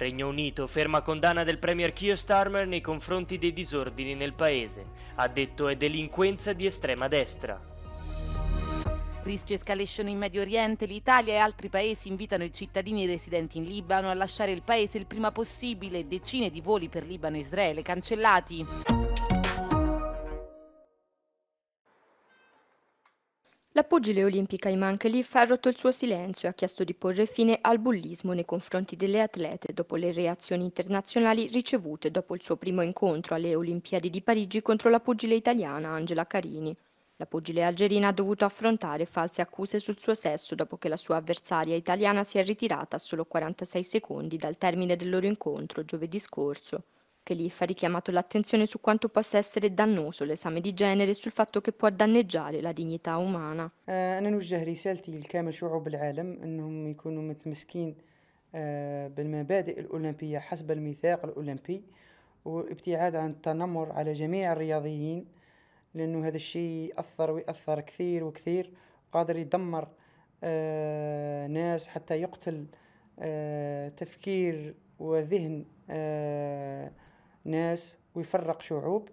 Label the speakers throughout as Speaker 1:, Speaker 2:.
Speaker 1: Regno Unito ferma condanna del Premier Keir Starmer nei confronti dei disordini nel paese. Ha detto è delinquenza di estrema destra.
Speaker 2: Rischio escalation in Medio Oriente, l'Italia e altri paesi invitano i cittadini residenti in Libano a lasciare il paese il prima possibile, decine di voli per Libano e Israele cancellati.
Speaker 3: La pugile olimpica Iman Khalif ha rotto il suo silenzio e ha chiesto di porre fine al bullismo nei confronti delle atlete dopo le reazioni internazionali ricevute dopo il suo primo incontro alle Olimpiadi di Parigi contro la pugile italiana Angela Carini. La pugile algerina ha dovuto affrontare false accuse sul suo sesso dopo che la sua avversaria italiana si è ritirata a solo 46 secondi dal termine del loro incontro giovedì scorso. che l'IFA ha richiamato l'attenzione su quanto possa essere dannoso l'esame di genere e sul fatto che può danneggiare la dignità umana.
Speaker 4: Eh, أنا نوجه رسالتي لكامل شعوب العالم أنهم يكونوا متمسكين آه، بالمبادئ الأولمبية حسب الميثاق الأولمبي وابتعاد عن التنمر على جميع الرياضيين لأنه هذا الشيء أثر ويأثر كثير وكثير قادر يدمر آه، ناس حتى يقتل آه،
Speaker 3: تفكير وذهن ناس ويفرق شعوب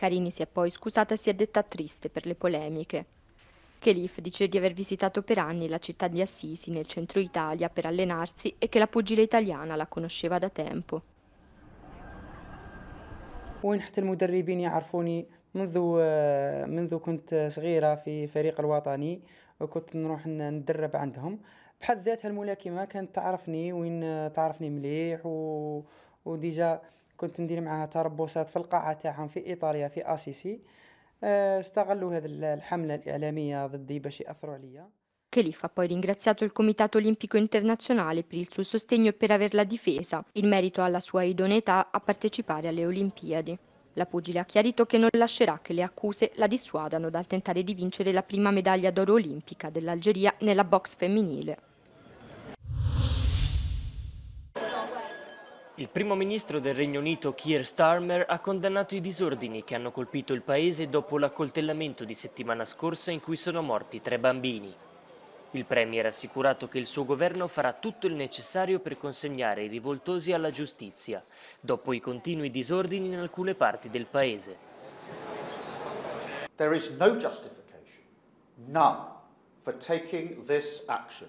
Speaker 3: Carini si è poi scusata e si è detta triste per le polemiche. Kelif dice di aver visitato per anni la città di Assisi nel centro Italia per allenarsi e che la pugile italiana la conosceva da tempo.
Speaker 4: وين حتى المدربين يعرفوني منذ منذ كنت صغيرة في فريق الوطني وكنت نروح ندرب عندهم بحد ذاتها الملاكمة كانت تعرفني وين تعرفني مليح و وديجا كنت ندير معاها تربصات في القاعة تاعهم في إيطاليا في أسيسي استغلوا هذه
Speaker 3: الحملة الإعلامية ضدي باش يأثروا عليا Khalif ha poi ringraziato il Comitato Olimpico Internazionale per il suo sostegno e per averla difesa, in merito alla sua idoneità a partecipare alle Olimpiadi. La pugile ha chiarito che non lascerà che le accuse la dissuadano dal tentare di vincere la prima medaglia d'oro olimpica dell'Algeria nella box femminile.
Speaker 1: Il primo ministro del Regno Unito Keir Starmer ha condannato i disordini che hanno colpito il paese dopo l'accoltellamento di settimana scorsa in cui sono morti tre bambini. Il premier ha assicurato che il suo governo farà tutto il necessario per consegnare i rivoltosi alla giustizia, dopo i continui disordini in alcune parti del paese. There is no justification,
Speaker 5: none, for taking this action.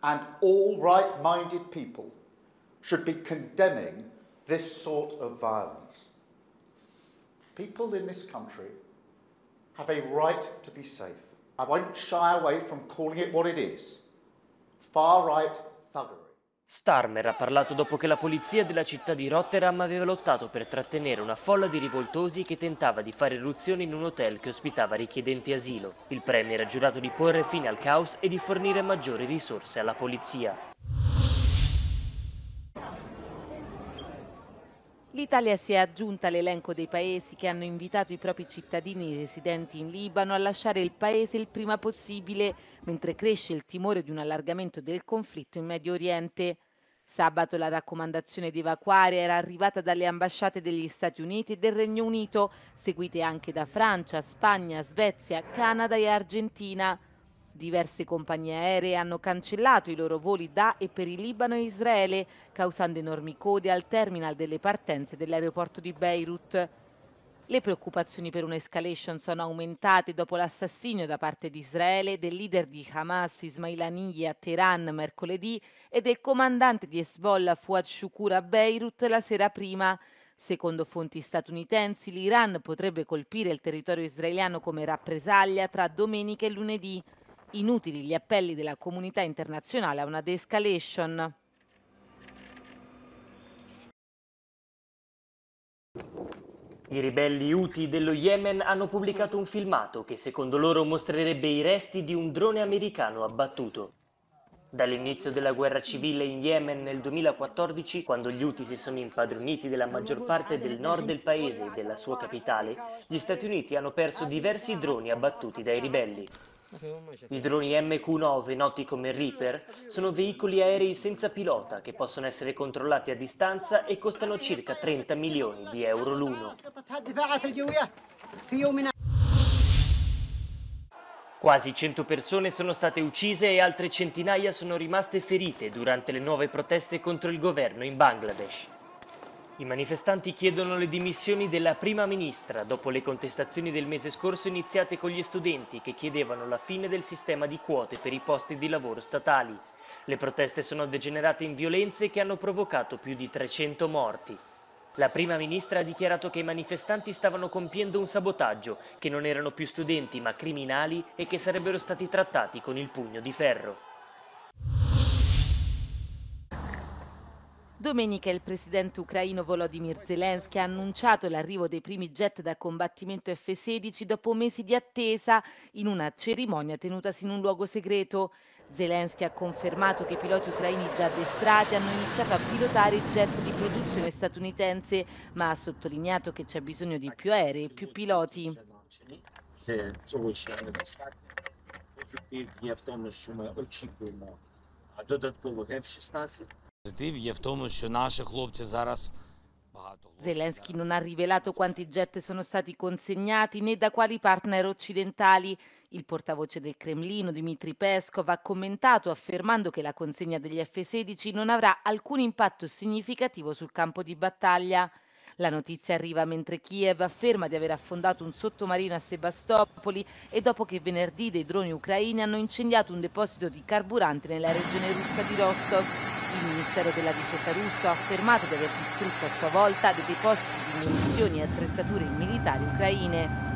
Speaker 5: And all right-minded people should be condemning this sort of violence. People in this country have a right to be safe. I won't shy away from calling it what it is. Far right thuggery.
Speaker 1: Starmer ha parlato dopo che la polizia della città di Rotterdam aveva lottato per trattenere una folla di rivoltosi che tentava di fare irruzione in un hotel che ospitava richiedenti asilo. Il premier ha giurato di porre fine al caos e di fornire maggiori risorse alla polizia.
Speaker 2: l'Italia si è aggiunta all'elenco dei paesi che hanno invitato i propri cittadini residenti in Libano a lasciare il paese il prima possibile, mentre cresce il timore di un allargamento del conflitto in Medio Oriente. Sabato la raccomandazione di evacuare era arrivata dalle ambasciate degli Stati Uniti e del Regno Unito, seguite anche da Francia, Spagna, Svezia, Canada e Argentina. Diverse compagnie aeree hanno cancellato i loro voli da e per il Libano e Israele, causando enormi code al terminal delle partenze dell'aeroporto di Beirut. Le preoccupazioni per un'escalation sono aumentate dopo l'assassinio da parte di Israele del leader di Hamas Ismail Haniyeh a Teheran mercoledì e del comandante di Hezbollah Fuad Shukur a Beirut la sera prima. Secondo fonti statunitensi, l'Iran potrebbe colpire il territorio israeliano come rappresaglia tra domenica e lunedì. Inutili gli appelli della comunità internazionale a una de-escalation.
Speaker 1: I ribelli Houthi dello Yemen hanno pubblicato un filmato che secondo loro mostrerebbe i resti di un drone americano abbattuto. Dall'inizio della guerra civile in Yemen nel 2014, quando gli Houthi si sono impadroniti della maggior parte del nord del paese e della sua capitale, gli Stati Uniti hanno perso diversi droni abbattuti dai ribelli. I droni MQ-9, noti come Reaper, sono veicoli aerei senza pilota che possono essere controllati a distanza e costano circa 30 milioni di euro l'uno. Quasi 100 persone sono state uccise e altre centinaia sono rimaste ferite durante le nuove proteste contro il governo in Bangladesh. I manifestanti chiedono le dimissioni della prima ministra dopo le contestazioni del mese scorso iniziate con gli studenti che chiedevano la fine del sistema di quote per i posti di lavoro statali. Le proteste sono degenerate in violenze che hanno provocato più di 300 morti. La prima ministra ha dichiarato che i manifestanti stavano compiendo un sabotaggio, che non erano più studenti ma criminali e che sarebbero stati trattati con il pugno di ferro.
Speaker 2: Domenica il presidente ucraino Volodymyr Zelensky ha annunciato l'arrivo dei primi jet da combattimento F-16 dopo mesi di attesa in una cerimonia tenutasi in un luogo segreto. Zelensky ha confermato che i piloti ucraini già addestrati hanno iniziato a pilotare i jet di produzione statunitense, ma ha sottolineato che c'è bisogno di più aerei e più piloti.
Speaker 1: Позитив є в тому, що ми очікуємо додаткових F-16, Позитив є в тому, що наші хлопці зараз
Speaker 2: багато Zelensky non ha rivelato quanti jet sono stati consegnati né da quali partner occidentali. Il portavoce del Cremlino, Dmitry Peskov, ha commentato affermando che la consegna degli F-16 non avrà alcun impatto significativo sul campo di battaglia. La notizia arriva mentre Kiev afferma di aver affondato un sottomarino a Sebastopoli e dopo che venerdì dei droni ucraini hanno incendiato un deposito di carburante nella regione russa di Rostov. Il Ministero della Difesa russo ha affermato di aver distrutto a sua volta dei depositi di munizioni e attrezzature militari ucraine.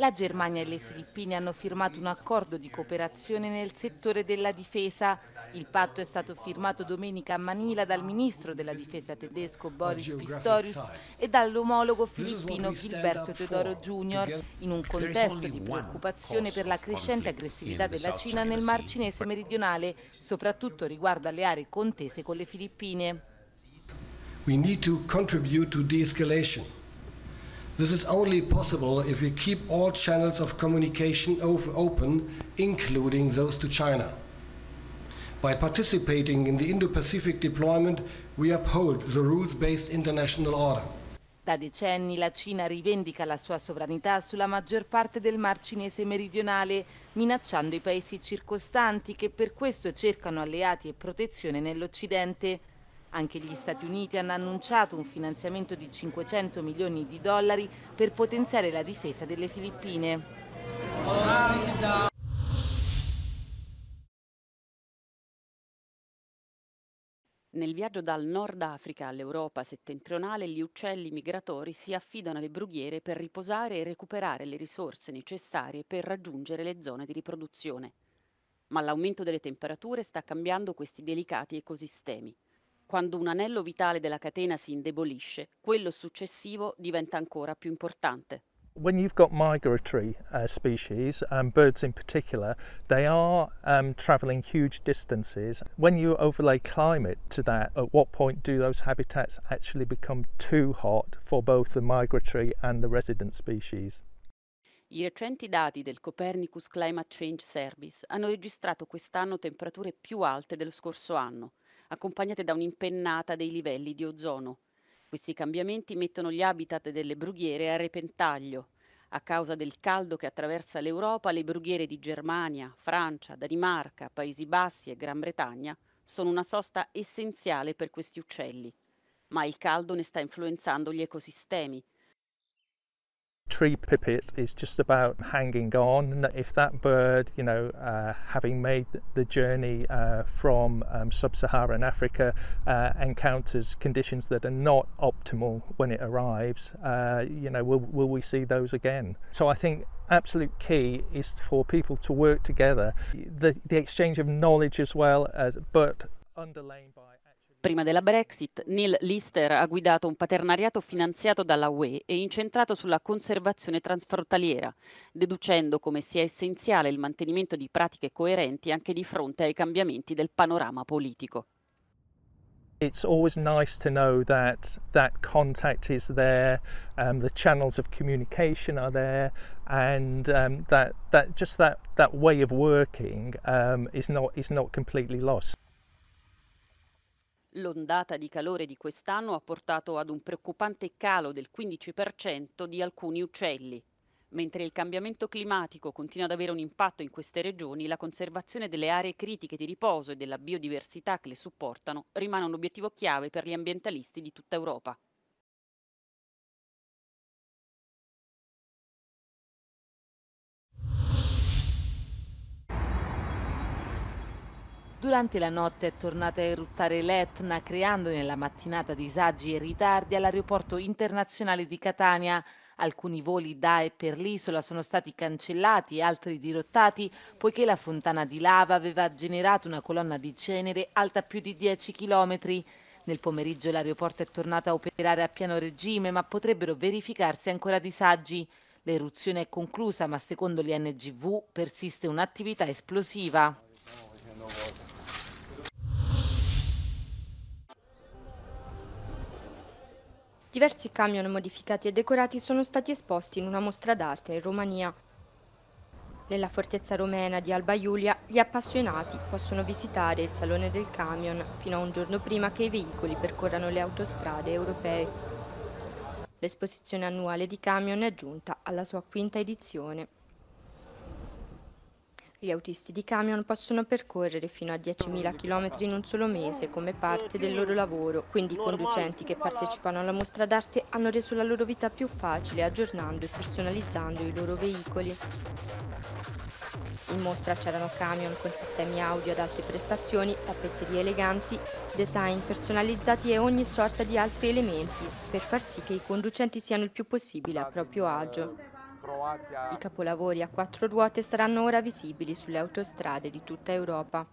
Speaker 2: la Germania e le Filippine hanno firmato un accordo di cooperazione nel settore della difesa. Il patto è stato firmato domenica a Manila dal ministro della difesa tedesco Boris Pistorius e dall'omologo filippino Gilberto Teodoro Jr. in un contesto di preoccupazione per la crescente aggressività della Cina nel Mar Cinese meridionale, soprattutto riguardo alle aree contese con le Filippine.
Speaker 5: We need to contribute to de-escalation. This is only possible if we keep all channels of communication open, including those to China. By participating in the Indo-Pacific deployment, we uphold the rules-based international order.
Speaker 2: Da decenni la Cina rivendica la sua sovranità sulla maggior parte del Mar Cinese meridionale, minacciando i paesi circostanti che per questo cercano alleati e protezione nell'Occidente. Anche gli Stati Uniti hanno annunciato un finanziamento di 500 milioni di dollari per potenziare la difesa delle Filippine.
Speaker 4: Nel viaggio dal Nord Africa all'Europa settentrionale gli uccelli migratori si affidano alle brughiere per riposare e recuperare le risorse necessarie per raggiungere le zone di riproduzione. Ma l'aumento delle temperature sta cambiando questi delicati ecosistemi. Quando un anello vitale della catena si indebolisce, quello successivo diventa ancora più importante.
Speaker 5: when you've got migratory uh, species, um, birds in particular, they are um, travelling huge distances. When you overlay climate to that, at what point do those habitats actually become too hot for both the migratory and the resident species?
Speaker 4: I recenti dati del Copernicus Climate Change Service hanno registrato quest'anno temperature più alte dello scorso anno, accompagnate da un'impennata dei livelli di ozono. Questi cambiamenti mettono gli habitat delle brughiere a repentaglio. A causa del caldo che attraversa l'Europa, le brughiere di Germania, Francia, Danimarca, Paesi Bassi e Gran Bretagna sono una sosta essenziale per questi uccelli. Ma il caldo ne sta influenzando gli ecosistemi,
Speaker 5: tree pipit is just about hanging on. If that bird, you know, uh, having made the journey uh, from um, sub-Saharan Africa, uh, encounters conditions that are not optimal when it arrives, uh, you know, will, will we see those again? So I think absolute key is for people to work together, the, the exchange of knowledge as well as, but underlain by
Speaker 4: Prima della Brexit, Neil Lister ha guidato un paternariato finanziato dalla UE e incentrato sulla conservazione transfrontaliera, deducendo come sia essenziale il mantenimento di pratiche coerenti anche di fronte ai cambiamenti del panorama politico.
Speaker 5: It's always nice to know that that contact is there, um, the channels of communication are there, and um, that, that just that, that way of working um, is, not, is not completely lost.
Speaker 4: L'ondata di calore di quest'anno ha portato ad un preoccupante calo del 15% di alcuni uccelli. Mentre il cambiamento climatico continua ad avere un impatto in queste regioni, la conservazione delle aree critiche di riposo e della biodiversità che le supportano rimane un obiettivo chiave per gli ambientalisti di tutta Europa.
Speaker 2: Durante la notte è tornata a eruttare l'Etna, creando nella mattinata disagi e ritardi all'aeroporto internazionale di Catania. Alcuni voli da e per l'isola sono stati cancellati e altri dirottati poiché la fontana di lava aveva generato una colonna di cenere alta più di 10 km. Nel pomeriggio l'aeroporto è tornato a operare a pieno regime, ma potrebbero verificarsi ancora disagi. L'eruzione è conclusa, ma secondo l'INGV persiste un'attività esplosiva.
Speaker 3: Diversi camion modificati e decorati sono stati esposti in una mostra d'arte in Romania. Nella fortezza romena di Alba Iulia gli appassionati possono visitare il salone del camion fino a un giorno prima che i veicoli percorrano le autostrade europee. L'esposizione annuale di camion è giunta alla sua quinta edizione. Gli autisti di camion possono percorrere fino a 10.000 km in un solo mese come parte del loro lavoro, quindi i conducenti che partecipano alla mostra d'arte hanno reso la loro vita più facile aggiornando e personalizzando i loro veicoli. In mostra c'erano camion con sistemi audio ad alte prestazioni, tappezzerie eleganti, design personalizzati e ogni sorta di altri elementi per far sì che i conducenti siano il più possibile a proprio agio. I capolavori a quattro ruote saranno ora visibili sulle autostrade di tutta Europa.